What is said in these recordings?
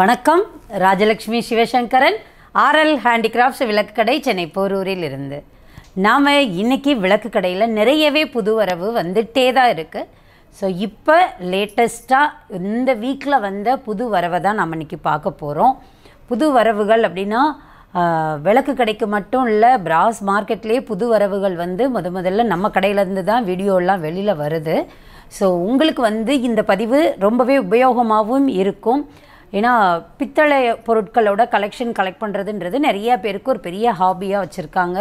வணக்கம் Rajalakshmi Sivasankaran RL handicrafts விளக்கு கடை சென்னை போரூரில் இருந்து நாம் இன்றைக்கி விளக்கு கடையில் நிறையவே புது வரவு வந்துட்டே தான் இருக்குது ஸோ இப்போ லேட்டஸ்ட்டாக இந்த வீக்கில் வந்த புது வரவை தான் நம்ம இன்றைக்கி பார்க்க போகிறோம் புது வரவுகள் அப்படின்னா விளக்கு கடைக்கு மட்டும் இல்லை பிராஸ் மார்க்கெட்லேயே புது வரவுகள் வந்து முத முதல்ல நம்ம கடையிலேருந்து தான் வீடியோலாம் வெளியில் வருது ஸோ உங்களுக்கு வந்து இந்த பதிவு ரொம்பவே உபயோகமாகவும் இருக்கும் ஏன்னா பித்தளை பொருட்களோட கலெக்ஷன் கலெக்ட் பண்ணுறதுன்றது நிறைய பேருக்கு ஒரு பெரிய ஹாபியாக வச்சுருக்காங்க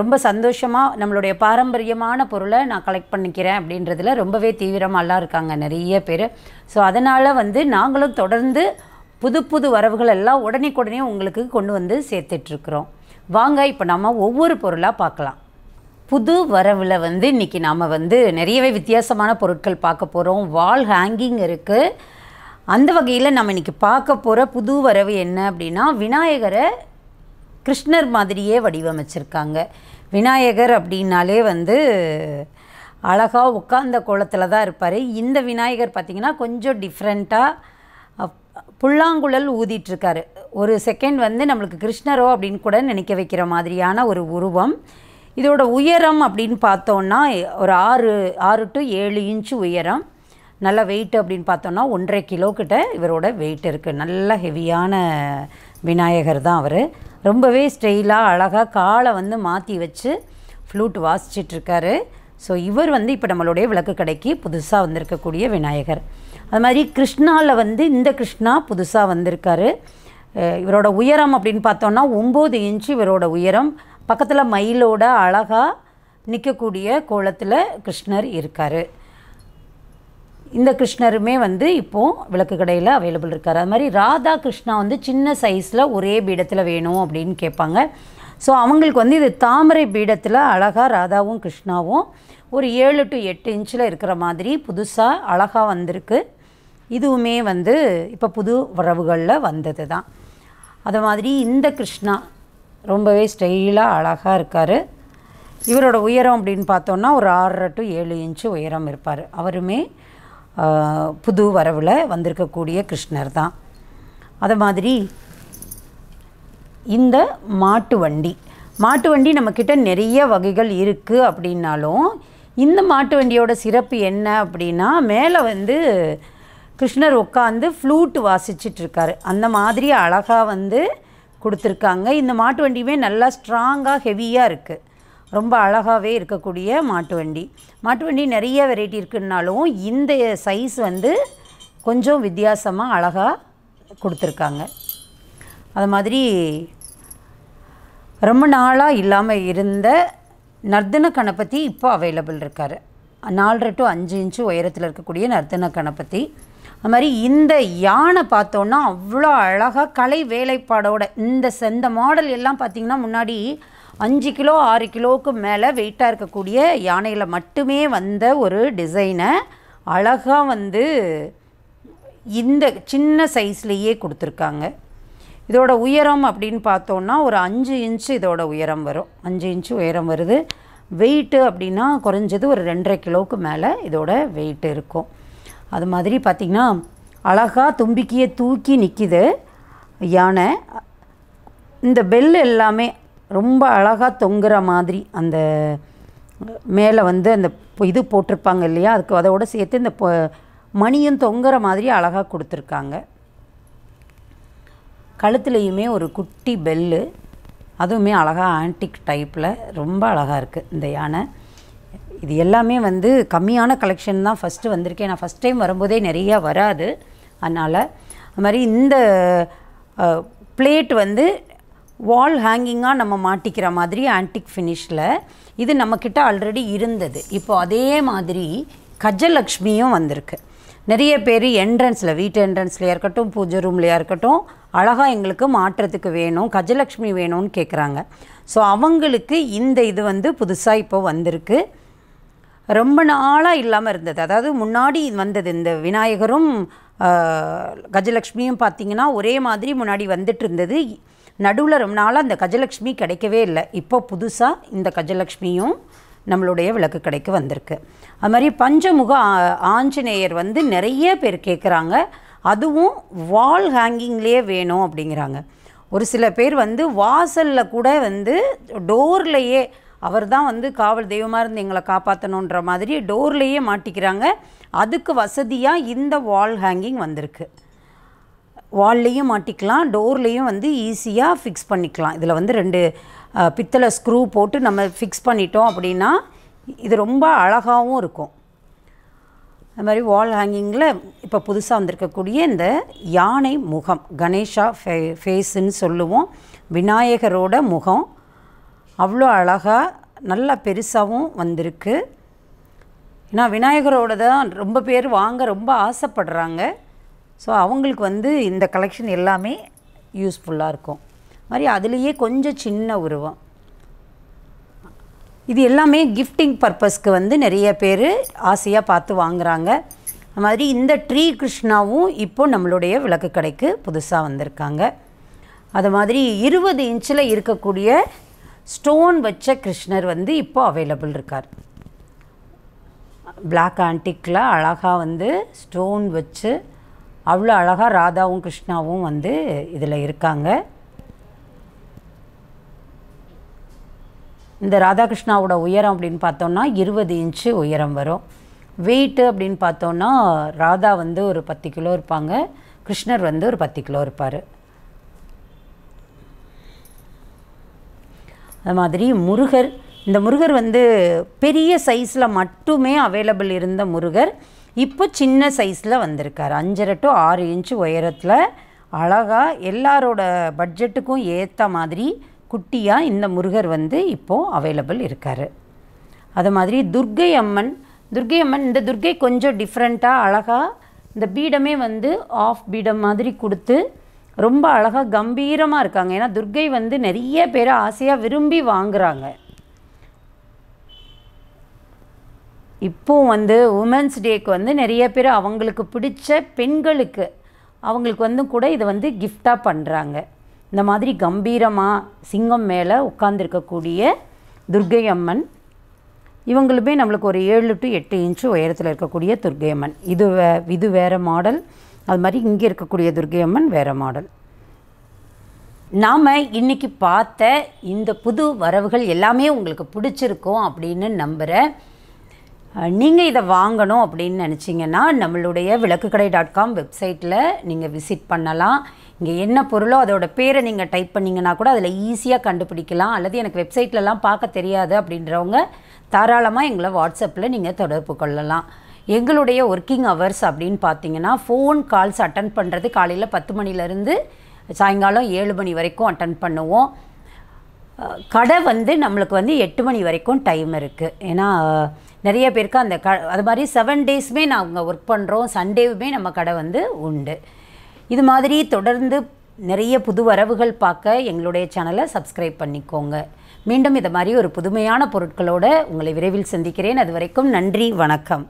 ரொம்ப சந்தோஷமாக நம்மளுடைய பாரம்பரியமான பொருளை நான் கலெக்ட் பண்ணிக்கிறேன் அப்படின்றதுல ரொம்பவே தீவிரமாகலாம் இருக்காங்க நிறைய பேர் ஸோ அதனால் வந்து நாங்களும் தொடர்ந்து புது புது வரவுகள் எல்லாம் உடனே உங்களுக்கு கொண்டு வந்து சேர்த்துட்ருக்குறோம் வாங்க இப்போ நம்ம ஒவ்வொரு பொருளாக பார்க்கலாம் புது வரவில் வந்து இன்றைக்கி நாம் வந்து நிறையவே வித்தியாசமான பொருட்கள் பார்க்க போகிறோம் வால் ஹேங்கிங் இருக்குது அந்த வகையில் நம்ம இன்றைக்கி பார்க்க போகிற புது வரவு என்ன அப்படின்னா விநாயகரை கிருஷ்ணர் மாதிரியே வடிவமைச்சிருக்காங்க விநாயகர் அப்படின்னாலே வந்து அழகாக உட்காந்த கோலத்தில் தான் இருப்பார் இந்த விநாயகர் பார்த்திங்கன்னா கொஞ்சம் டிஃப்ரெண்ட்டாக புல்லாங்குழல் ஊதிட்டுருக்காரு ஒரு செகண்ட் வந்து நம்மளுக்கு கிருஷ்ணரோ அப்படின்னு கூட நினைக்க வைக்கிற மாதிரியான ஒரு உருவம் இதோட உயரம் அப்படின்னு பார்த்தோன்னா ஒரு ஆறு ஆறு டு ஏழு இன்ச்சு உயரம் நல்ல வெயிட் அப்படின்னு பார்த்தோன்னா ஒன்றரை கிலோ கிட்ட இவரோட வெயிட் இருக்குது நல்ல ஹெவியான விநாயகர் தான் அவர் ரொம்பவே ஸ்டெயிலாக அழகாக காலை வந்து மாற்றி வச்சு ஃப்ளூட் வாசிச்சிட்ருக்காரு ஸோ இவர் வந்து இப்போ நம்மளுடைய விளக்கு கடைக்கு புதுசாக வந்திருக்கக்கூடிய விநாயகர் அது மாதிரி கிருஷ்ணாவில் வந்து இந்த கிருஷ்ணா புதுசாக வந்திருக்காரு இவரோட உயரம் அப்படின்னு பார்த்தோன்னா ஒம்பது இன்ச்சு இவரோட உயரம் பக்கத்தில் மயிலோட அழகாக நிற்கக்கூடிய கோலத்தில் கிருஷ்ணர் இருக்கார் இந்த கிருஷ்ணருமே வந்து இப்போது விளக்கு கடையில் அவைலபிள் இருக்கார் அது மாதிரி ராதா கிருஷ்ணா வந்து சின்ன சைஸில் ஒரே பீடத்தில் வேணும் அப்படின்னு கேட்பாங்க ஸோ அவங்களுக்கு வந்து இது தாமரை பீடத்தில் அழகாக ராதாவும் கிருஷ்ணாவும் ஒரு ஏழு டு எட்டு இன்ச்சில் இருக்கிற மாதிரி புதுசாக அழகாக வந்திருக்கு இதுவுமே வந்து இப்போ புது உறவுகளில் வந்தது தான் அது மாதிரி இந்த கிருஷ்ணா ரொம்பவே ஸ்டைலாக அழகாக இருக்கார் இவரோட உயரம் அப்படின்னு பார்த்தோன்னா ஒரு ஆறரை டு ஏழு இன்ச்சு உயரம் இருப்பார் அவருமே புது வரவில் வந்திருக்கக்கூடிய கிருஷ்ணர் தான் அதை மாதிரி இந்த மாட்டு வண்டி மாட்டு வண்டி நம்மக்கிட்ட நிறைய வகைகள் இருக்குது அப்படின்னாலும் இந்த மாட்டு வண்டியோட சிறப்பு என்ன அப்படின்னா மேலே வந்து கிருஷ்ணர் உட்காந்து ஃப்ளூட் வாசிச்சிட்ருக்காரு அந்த மாதிரி அழகாக வந்து கொடுத்துருக்காங்க இந்த மாட்டு வண்டியுமே நல்லா ஸ்ட்ராங்காக ஹெவியாக இருக்குது ரொம்ப அழகாகவே இருக்கக்கூடிய மாட்டு வண்டி மாட்டு வண்டி நிறைய வெரைட்டி இருக்குன்னாலும் இந்த சைஸ் வந்து கொஞ்சம் வித்தியாசமாக அழகாக கொடுத்துருக்காங்க அது மாதிரி ரொம்ப நாளாக இல்லாமல் இருந்த நர்தன கணபதி இப்போ அவைலபிள் இருக்கார் நாலரை டு அஞ்சு இன்ச்சு உயரத்தில் இருக்கக்கூடிய நர்தன கணபதி அது மாதிரி இந்த யானை பார்த்தோன்னா அவ்வளோ அழகாக கலை வேலைப்பாடோட இந்த செந்த மாடல் எல்லாம் பார்த்திங்கன்னா முன்னாடி அஞ்சு கிலோ ஆறு கிலோவுக்கு மேலே வெயிட்டாக இருக்கக்கூடிய யானையில் மட்டுமே வந்த ஒரு டிசைனை அழகாக வந்து இந்த சின்ன சைஸ்லேயே கொடுத்துருக்காங்க இதோட உயரம் அப்படின்னு பார்த்தோன்னா ஒரு அஞ்சு இன்ச்சு இதோட உயரம் வரும் அஞ்சு இன்ச்சு உயரம் வருது வெயிட்டு அப்படின்னா குறைஞ்சது ஒரு ரெண்டரை கிலோவுக்கு மேலே இதோட வெயிட் இருக்கும் அது மாதிரி பார்த்திங்கன்னா அழகாக தும்பிக்கையை தூக்கி நிற்கிது யானை இந்த பெல் எல்லாமே ரொம்ப அழகாக தொங்குற மாதிரி அந்த மேலே வந்து அந்த இது போட்டிருப்பாங்க இல்லையா அதுக்கு அதோடு சேர்த்து இந்த மணியும் தொங்குற மாதிரி அழகாக கொடுத்துருக்காங்க கழுத்துலேயுமே ஒரு குட்டி பெல்லு அதுவுமே அழகாக ஆன்டிக் டைப்பில் ரொம்ப அழகாக இருக்குது இந்த யானை இது எல்லாமே வந்து கம்மியான கலெக்ஷன் தான் ஃபஸ்ட்டு வந்திருக்கேன் நான் ஃபஸ்ட் டைம் வரும்போதே நிறையா வராது அதனால் அது மாதிரி இந்த பிளேட் வந்து வால் ஹேங்கிங்காக நம்ம மாட்டிக்கிற மாதிரி ஆன்டிக் ஃபினிஷில் இது நம்மக்கிட்ட ஆல்ரெடி இருந்தது இப்போது அதே மாதிரி கஜலக்ஷ்மியும் வந்திருக்கு நிறைய பேர் என்ட்ரன்ஸில் வீட்டு என்ட்ரன்ஸ்லையாக இருக்கட்டும் பூஜை ரூம்லையாக இருக்கட்டும் அழகாக எங்களுக்கு மாற்றத்துக்கு வேணும் கஜலக்ஷ்மி வேணும்னு கேட்குறாங்க ஸோ அவங்களுக்கு இந்த இது வந்து புதுசாக இப்போ வந்திருக்கு ரொம்ப நாளாக இல்லாமல் இருந்தது அதாவது முன்னாடி வந்தது இந்த விநாயகரும் கஜலக்ஷ்மியும் பார்த்திங்கன்னா ஒரே மாதிரி முன்னாடி வந்துட்டு இருந்தது நடுவில் ரொம்ப நாளாக அந்த கஜலக்ஷ்மி கிடைக்கவே இல்லை இப்போ புதுசாக இந்த கஜலக்ஷ்மியும் நம்மளுடைய விளக்கு கடைக்கு வந்திருக்கு அது மாதிரி பஞ்சமுக ஆஞ்சநேயர் வந்து நிறைய பேர் கேட்குறாங்க அதுவும் வால் ஹேங்கிங்லேயே வேணும் அப்படிங்கிறாங்க ஒரு சில பேர் வந்து வாசலில் கூட வந்து டோர்லேயே அவர் தான் வந்து காவல் தெய்வமாக இருந்து எங்களை காப்பாற்றணுன்ற மாதிரி டோர்லேயே மாட்டிக்கிறாங்க அதுக்கு வசதியாக இந்த வால் ஹேங்கிங் வந்திருக்கு வால்லையும் மாட்டிக்கலாம் டோர்லேயும் வந்து ஈஸியாக ஃபிக்ஸ் பண்ணிக்கலாம் இதில் வந்து ரெண்டு பித்தளை ஸ்க்ரூ போட்டு நம்ம ஃபிக்ஸ் பண்ணிட்டோம் அப்படின்னா இது ரொம்ப அழகாகவும் இருக்கும் அது மாதிரி வால் ஹேங்கிங்கில் இப்போ புதுசாக வந்திருக்கக்கூடிய இந்த யானை முகம் கணேஷா ஃபே ஃபேஸுன்னு சொல்லுவோம் விநாயகரோட முகம் அவ்வளோ அழகாக நல்லா பெருசாகவும் வந்திருக்கு ஏன்னா விநாயகரோட தான் ரொம்ப பேர் வாங்க ரொம்ப ஆசைப்படுறாங்க ஸோ அவங்களுக்கு வந்து இந்த கலெக்ஷன் எல்லாமே யூஸ்ஃபுல்லாக இருக்கும் மாதிரி அதுலேயே கொஞ்சம் சின்ன உருவம் இது எல்லாமே கிஃப்டிங் பர்பஸ்க்கு வந்து நிறைய பேர் ஆசையாக பார்த்து வாங்குகிறாங்க அது மாதிரி இந்த ட்ரீ கிருஷ்ணாவும் இப்போது நம்மளுடைய விளக்கு கடைக்கு புதுசாக வந்திருக்காங்க அது மாதிரி இருபது இன்ச்சில் இருக்கக்கூடிய ஸ்டோன் வச்ச கிருஷ்ணர் வந்து இப்போது அவைலபிள் இருக்கார் பிளாக் ஆன்டிக்கில் அழகாக வந்து ஸ்டோன் வச்சு அவ்வளோ அழகாக ராதாவும் கிருஷ்ணாவும் வந்து இதில் இருக்காங்க இந்த ராதாகிருஷ்ணாவோட உயரம் அப்படின்னு பார்த்தோன்னா இருபது இன்ச்சு உயரம் வரும் வெயிட்டு அப்படின்னு பார்த்தோன்னா ராதா வந்து ஒரு பத்து கிலோ இருப்பாங்க கிருஷ்ணர் வந்து ஒரு பத்து கிலோ இருப்பார் அது மாதிரி முருகர் இந்த முருகர் வந்து பெரிய சைஸில் மட்டுமே அவைலபிள் இருந்த முருகர் இப்போ சின்ன சைஸில் வந்திருக்கார் அஞ்சரை டு ஆறு இன்ச்சு உயரத்தில் அழகாக எல்லாரோட பட்ஜெட்டுக்கும் ஏற்ற மாதிரி குட்டியாக இந்த முருகர் வந்து இப்போது அவைலபிள் இருக்கார் அது மாதிரி துர்கை அம்மன் துர்கை அம்மன் இந்த துர்கை கொஞ்சம் டிஃப்ரெண்ட்டாக அழகாக இந்த பீடமே வந்து ஆஃப் பீடம் மாதிரி கொடுத்து ரொம்ப அழகாக கம்பீரமாக இருக்காங்க ஏன்னா துர்கை வந்து நிறைய பேர் ஆசையாக விரும்பி வாங்குகிறாங்க இப்போது வந்து உமன்ஸ் டேக்கு வந்து நிறைய பேர் அவங்களுக்கு பிடிச்ச பெண்களுக்கு அவங்களுக்கு வந்து கூட இதை வந்து கிஃப்டாக பண்ணுறாங்க இந்த மாதிரி கம்பீரமாக சிங்கம் மேலே உட்காந்துருக்கக்கூடிய துர்கை அம்மன் இவங்களுமே நம்மளுக்கு ஒரு ஏழு டு எட்டு இன்ச்சு உயரத்தில் இருக்கக்கூடிய துர்கை அம்மன் இது வே இது வேறு மாடல் அது மாதிரி இங்கே இருக்கக்கூடிய துர்கை அம்மன் வேறு மாடல் நாம் இன்றைக்கி பார்த்த இந்த புது வரவுகள் எல்லாமே உங்களுக்கு பிடிச்சிருக்கோம் அப்படின்னு நம்புகிறேன் நீங்கள் இதை வாங்கணும் அப்படின்னு நினச்சிங்கன்னா நம்மளுடைய விளக்குக்கடை டாட் காம் வெப்சைட்டில் நீங்கள் விசிட் பண்ணலாம் இங்கே என்ன பொருளோ அதோட பேரை நீங்கள் டைப் பண்ணிங்கன்னா கூட அதில் ஈஸியாக கண்டுபிடிக்கலாம் அல்லது எனக்கு வெப்சைட்லலாம் பார்க்க தெரியாது அப்படின்றவங்க தாராளமாக எங்களை வாட்ஸ்அப்பில் நீங்கள் தொடர்பு கொள்ளலாம் எங்களுடைய ஒர்க்கிங் ஹவர்ஸ் அப்படின்னு பார்த்தீங்கன்னா ஃபோன் கால்ஸ் அட்டன் பண்ணுறது காலையில் பத்து மணிலேருந்து சாயங்காலம் ஏழு மணி வரைக்கும் அட்டன் பண்ணுவோம் கடை வந்து நம்மளுக்கு வந்து எட்டு மணி வரைக்கும் டைம் இருக்குது ஏன்னா நிறைய பேருக்கு அந்த க அது மாதிரி செவன் டேஸுமே நாங்கள் ஒர்க் பண்ணுறோம் சண்டேவுமே நம்ம கடை வந்து உண்டு இது மாதிரி தொடர்ந்து நிறைய புது வரவுகள் பார்க்க எங்களுடைய சேனலை சப்ஸ்கிரைப் பண்ணிக்கோங்க மீண்டும் இதை மாதிரி ஒரு புதுமையான பொருட்களோடு உங்களை விரைவில் சந்திக்கிறேன் அது வரைக்கும் நன்றி வணக்கம்